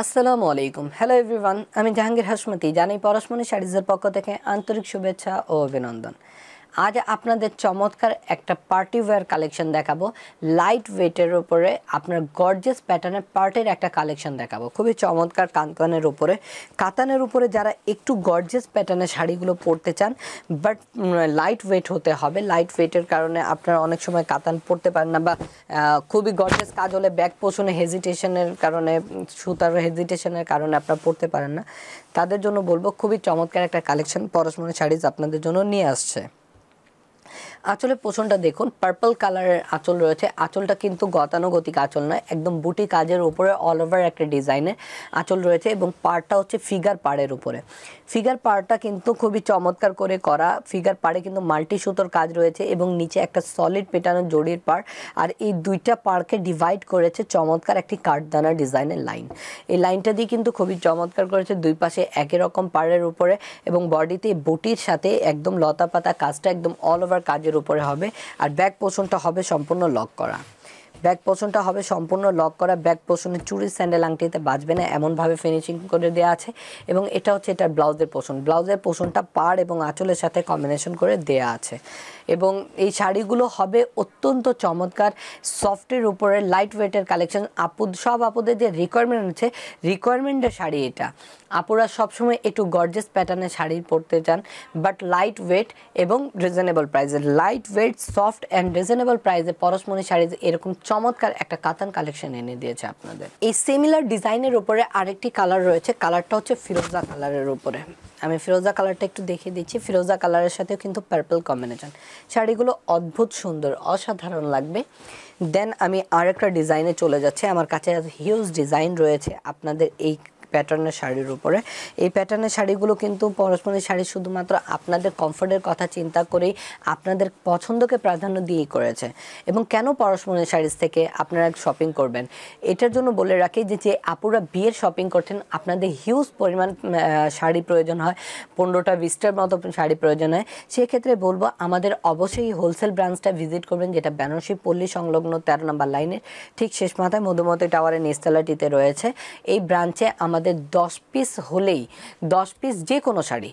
আসসালামু আলাইকুম hello everyone আমি জাহাঙ্গীর হাসমতি জানাই পরশমণি শাড়িজের পক্ষ থেকে আন্তরিক শুভেচ্ছা ও অভিনন্দন আজ আপনাদের চমৎকার একটা পার্টি ওয়্যার কালেকশন দেখাবো লাইট ওয়েটের উপরে আপনার গর্জেস প্যাটার্নের পার্টের একটা কালেকশন দেখাবো খুবই চমৎকার কানকানের উপরে কাতানের উপরে যারা একটু গর্জেস প্যাটার্নের শাড়িগুলো পরতে চান বাট লাইট ওয়েট হতে হবে লাইট ওয়েটের কারণে আপনারা অনেক সময় কাতান পরতে পারেন না বা খুবই গর্জেস কাজ হলে ব্যাক পোষণে হেজিটেশনের কারণে সুতার হেজিটেশনের কারণে আপনারা পরতে পারেন না তাদের জন্য বলবো খুবই চমৎকার একটা কালেকশন পরশমণি শাড়িজ আপনাদের জন্য নিয়ে আসছে আঁচলের পোষণটা দেখুন পার্পল কালারের আঁচল রয়েছে আঁচলটা কিন্তু গতানুগতিক আঁচল নয় একদম বুটি কাজের উপরে অল ওভার একটা ডিজাইনের আঁচল রয়েছে এবং পারটা হচ্ছে ফিগার পাড়ের উপরে ফিগার পাড়টা কিন্তু খুবই চমৎকার করে করা ফিগার পাড়ে কিন্তু মাল্টি সুতোর কাজ রয়েছে এবং নিচে একটা সলিড পেটানো জড়ির পাড় আর এই দুইটা পাড়কে ডিভাইড করেছে চমৎকার একটি কাঠদানা ডিজাইনের লাইন এই লাইনটা দিয়ে কিন্তু খুবই চমৎকার করেছে দুই পাশে একই রকম পাড়ের উপরে এবং বডিতে বুটির সাথে একদম লতা পাতা কাজটা একদম অল ওভার কাজের ইঞ্চের উপরে হবে আর ব্যাক পোষণটা হবে সম্পূর্ণ লক করা ব্যাক পোষণটা হবে সম্পূর্ণ লক করা ব্যাক পোষণে চুরি স্যান্ডেল আংটিতে বাঁচবে না এমনভাবে ফিনিশিং করে দেওয়া আছে এবং এটা হচ্ছে এটার ব্লাউজের পোষণ ব্লাউজের পোষণটা পাড় এবং আঁচলের সাথে কম্বিনেশন করে দেয়া আছে এবং এই শাড়িগুলো হবে অত্যন্ত চমৎকার সফটের উপরে লাইট ওয়েটের কালেকশন আপুদ সব আপুদের যে রিকোয়ারমেন্ট আছে রিকোয়ারমেন্টের শাড়ি এটা আপুরা সবসময় একটু গর্জেস প্যাটার্নে শাড়ি পরতে চান বাট লাইট ওয়েট এবং রিজনেবল প্রাইসে light weight soft and reasonable প্রাইসে পরশমণি শাড়ি এরকম চমৎকার একটা কাতান কালেকশন এনে দিয়েছে আপনাদের এই সিমিলার ডিজাইনের উপরে আরেকটি কালার রয়েছে কালারটা হচ্ছে ফিরোজা কালারের উপরে আমি ফিরোজা কালারটা একটু দেখিয়ে দিচ্ছি ফিরোজা কালারের সাথেও কিন্তু পার্পল কম্বিনেশন শাড়িগুলো অদ্ভুত সুন্দর অসাধারণ লাগবে দেন আমি আরেকটা ডিজাইনে চলে যাচ্ছি আমার কাছে হিউজ ডিজাইন রয়েছে আপনাদের এই প্যাটার্নের শাড়ির উপরে এই প্যাটার্নের শাড়িগুলো কিন্তু পরশমণি শাড়ি শুধুমাত্র আপনাদের কমফোর্টের কথা চিন্তা করেই আপনাদের পছন্দকে প্রাধান্য দিয়েই করেছে এবং কেন পরশমণি শাড়িজ থেকে আপনারা শপিং করবেন এটার জন্য বলে রাখি যে যে আপুরা বিয়ের শপিং করছেন আপনাদের হিউজ পরিমাণ শাড়ি প্রয়োজন হয় পনেরোটা বিশটার মতো শাড়ি প্রয়োজন হয় সেক্ষেত্রে বলবো আমাদের অবশ্যই হোলসেল ব্রাঞ্চটা ভিজিট করবেন যেটা বেনারসি পল্লী সংলগ্ন তেরো নম্বর লাইনের ঠিক শেষ মাথায় মধুমতি টাওয়ারের নিস্তলাটিতে রয়েছে এই ব্রাঞ্চে আমাদের আমাদের দশ পিস হলেই দশ পিস যে কোনো শাড়ি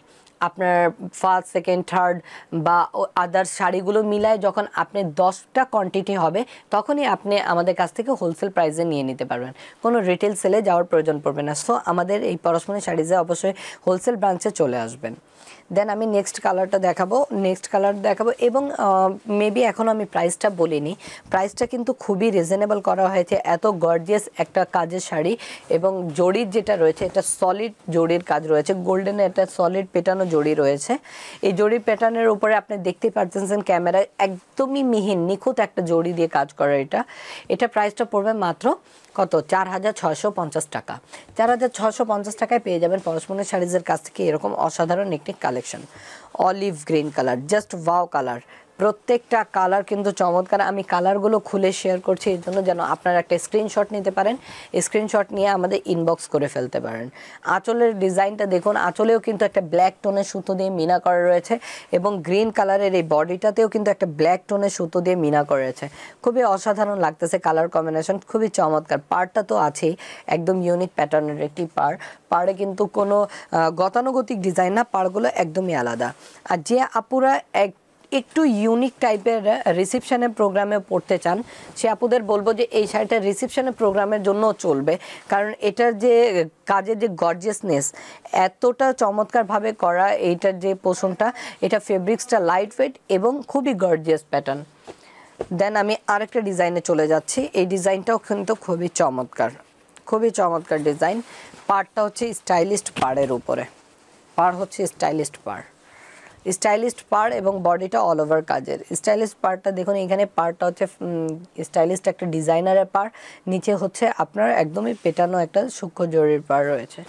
আপনার ফার্স্ট সেকেন্ড থার্ড বা আদার শাড়িগুলো মিলায় যখন আপনি দশটা কোয়ান্টিটি হবে তখনই আপনি আমাদের কাছ থেকে হোলসেল প্রাইসে নিয়ে নিতে পারবেন কোনো রিটেল সেলে যাওয়ার প্রয়োজন পড়বে না সো আমাদের এই পরশমণি শাড়িজে অবশ্যই হোলসেল ব্রাঞ্চে চলে আসবেন দেন আমি নেক্সট কালারটা দেখাবো নেক্সট কালার দেখাবো এবং মেবি এখন আমি প্রাইসটা বলিনি প্রাইসটা কিন্তু খুবই রিজনেবল করা হয়েছে এত গর্জিয়াস একটা কাজের শাড়ি এবং জড়ির যেটা রয়েছে এটা সলিড জড়ির কাজ রয়েছে গোল্ডেনে একটা সলিড পেটানো জড়ি রয়েছে এই জড়ি প্যাটার্নের উপরে আপনি দেখতে পাচ্ছেন ক্যামেরায় একদমই মিহিন নিখুঁত একটা জড়ি দিয়ে কাজ করা এটা এটা প্রাইসটা পড়বে মাত্র কত চার হাজার ছয়শো পঞ্চাশ টাকা চার হাজার ছয়শো পঞ্চাশ টাকায় পেয়ে যাবেন পরশমনের শাড়িজের কাছ থেকে এরকম অসাধারণ একটি collection olive green colour just wow colour প্রত্যেকটা কালার কিন্তু চমৎকার আমি কালারগুলো খুলে শেয়ার করছি এর জন্য যেন আপনারা একটা স্ক্রিনশট নিতে পারেন স্ক্রিনশট নিয়ে আমাদের ইনবক্স করে ফেলতে পারেন আঁচলের ডিজাইনটা দেখুন আঁচলেও কিন্তু একটা ব্ল্যাক টোনের সুতো দিয়ে মিনা করা রয়েছে এবং গ্রিন কালারের এই বডিটাতেও কিন্তু একটা ব্ল্যাক টোনের সুতো দিয়ে মিনা করা রয়েছে খুবই অসাধারণ লাগতেছে কালার কম্বিনেশন খুবই চমৎকার পারটা তো আছেই একদম ইউনিক প্যাটার্নের একটি পার পাড়ে কিন্তু কোনো গতানুগতিক ডিজাইন না পারগুলো একদমই আলাদা আর যে আপুরা এক একটু ইউনিক টাইপের রিসিপশানের প্রোগ্রামে পড়তে চান সে আপুদের বলবো যে এই শাড়িটা রিসিপশানের প্রোগ্রামের জন্য চলবে কারণ এটার যে কাজের যে গর্জিয়াসনেস এতটা চমৎকারভাবে করা এইটার যে পোষণটা এটা ফেব্রিক্সটা লাইট ওয়েট এবং খুবই গর্জিয়াস প্যাটার্ন দেন আমি আরেকটা ডিজাইনে চলে যাচ্ছি এই ডিজাইনটাও কিন্তু খুবই চমৎকার খুবই চমৎকার ডিজাইন পারটা হচ্ছে স্টাইলিস্ট পাড়ের উপরে পার হচ্ছে স্টাইলিস্ট পাড় স্টাইলিস্ট পার এবং বডিটা অল ওভার কাজের স্টাইলিস্ট পার্টটা দেখুন এখানে পার্টটা হচ্ছে স্টাইলিস্ট একটা ডিজাইনারের পার নিচে হচ্ছে আপনার একদমই পেটানো একটা সূক্ষ্ম জরির পার রয়েছে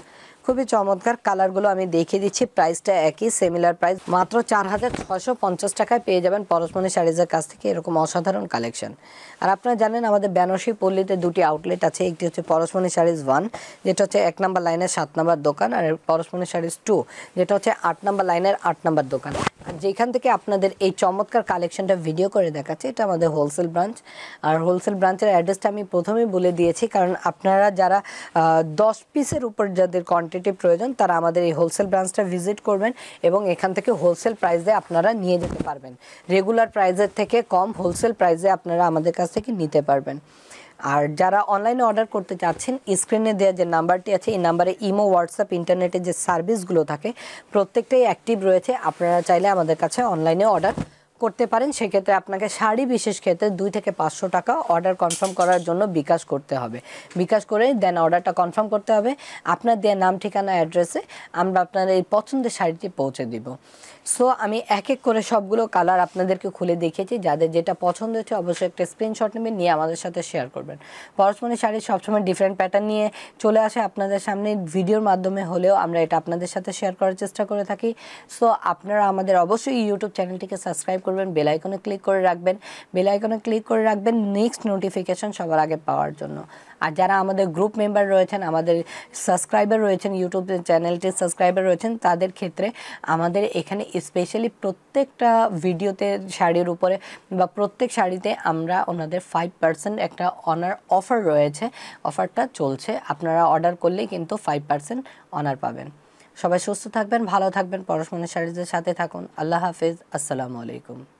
খুবই চমৎকার কালারগুলো আমি দেখিয়ে দিচ্ছি প্রাইসটা একই সিমিলার প্রাইস মাত্র চার হাজার ছশো পঞ্চাশ টাকায় পেয়ে যাবেন পরশমণি শাড়িজের কাছ থেকে এরকম অসাধারণ কালেকশন আর আপনারা জানেন আমাদের বেনারসি পল্লীতে দুটি আউটলেট আছে একটি হচ্ছে পরশমণি শাড়িজ ওয়ান যেটা হচ্ছে এক নম্বর লাইনের সাত নম্বর দোকান আর পরশমণি শাড়িজ টু যেটা হচ্ছে আট নম্বর লাইনের আট নম্বর দোকান আর যেখান থেকে আপনাদের এই চমৎকার কালেকশনটা ভিডিও করে দেখাচ্ছে এটা আমাদের হোলসেল ব্রাঞ্চ আর হোলসেল ব্রাঞ্চের অ্যাড্রেসটা আমি প্রথমেই বলে দিয়েছি কারণ আপনারা যারা দশ পিসের উপর যাদের কন্ট্যাক্ট কোয়ান্টিটি প্রয়োজন তারা আমাদের এই হোলসেল ব্রাঞ্চটা ভিজিট করবেন এবং এখান থেকে হোলসেল প্রাইসে আপনারা নিয়ে যেতে পারবেন রেগুলার প্রাইসের থেকে কম হোলসেল প্রাইসে আপনারা আমাদের কাছ থেকে নিতে পারবেন আর যারা অনলাইনে অর্ডার করতে চাচ্ছেন স্ক্রিনে দেওয়া যে নাম্বারটি আছে এই নাম্বারে ইমো হোয়াটসঅ্যাপ ইন্টারনেটে যে সার্ভিসগুলো থাকে প্রত্যেকটাই অ্যাক্টিভ রয়েছে আপনারা চাইলে আমাদের কাছে অনলাইনে অর্ডার করতে পারেন সেক্ষেত্রে আপনাকে শাড়ি বিশেষ ক্ষেত্রে দুই থেকে পাঁচশো টাকা অর্ডার কনফার্ম করার জন্য বিকাশ করতে হবে বিকাশ করে দেন অর্ডারটা কনফার্ম করতে হবে আপনার দেওয়া নাম ঠিকানা অ্যাড্রেসে আমরা আপনার এই পছন্দের শাড়িটি পৌঁছে দিব সো আমি এক এক করে সবগুলো কালার আপনাদেরকে খুলে দেখিয়েছি যাদের যেটা পছন্দ হচ্ছে অবশ্যই একটা স্ক্রিনশট নেবেন নিয়ে আমাদের সাথে শেয়ার করবেন পরশমণি শাড়ি সবসময় ডিফারেন্ট প্যাটার্ন নিয়ে চলে আসে আপনাদের সামনে ভিডিওর মাধ্যমে হলেও আমরা এটা আপনাদের সাথে শেয়ার করার চেষ্টা করে থাকি সো আপনারা আমাদের অবশ্যই ইউটিউব চ্যানেলটিকে সাবস্ক্রাইব করবেন বেল আইকনে ক্লিক করে রাখবেন বেল আইকনে ক্লিক করে রাখবেন নেক্সট নোটিফিকেশন সবার আগে পাওয়ার জন্য আর যারা আমাদের গ্রুপ মেম্বার রয়েছেন আমাদের সাবস্ক্রাইবার রয়েছেন ইউটিউব চ্যানেলটির সাবস্ক্রাইবার রয়েছেন তাদের ক্ষেত্রে আমাদের এখানে স্পেশালি প্রত্যেকটা ভিডিওতে শাড়ির উপরে বা প্রত্যেক শাড়িতে আমরা ওনাদের ফাইভ পার্সেন্ট একটা অনার অফার রয়েছে অফারটা চলছে আপনারা অর্ডার করলেই কিন্তু ফাইভ পার্সেন্ট অনার পাবেন সবাই সুস্থ থাকবেন ভালো থাকবেন পড়াশোনার মনে সাথে থাকুন আল্লাহ হাফেজ আসসালামু আলাইকুম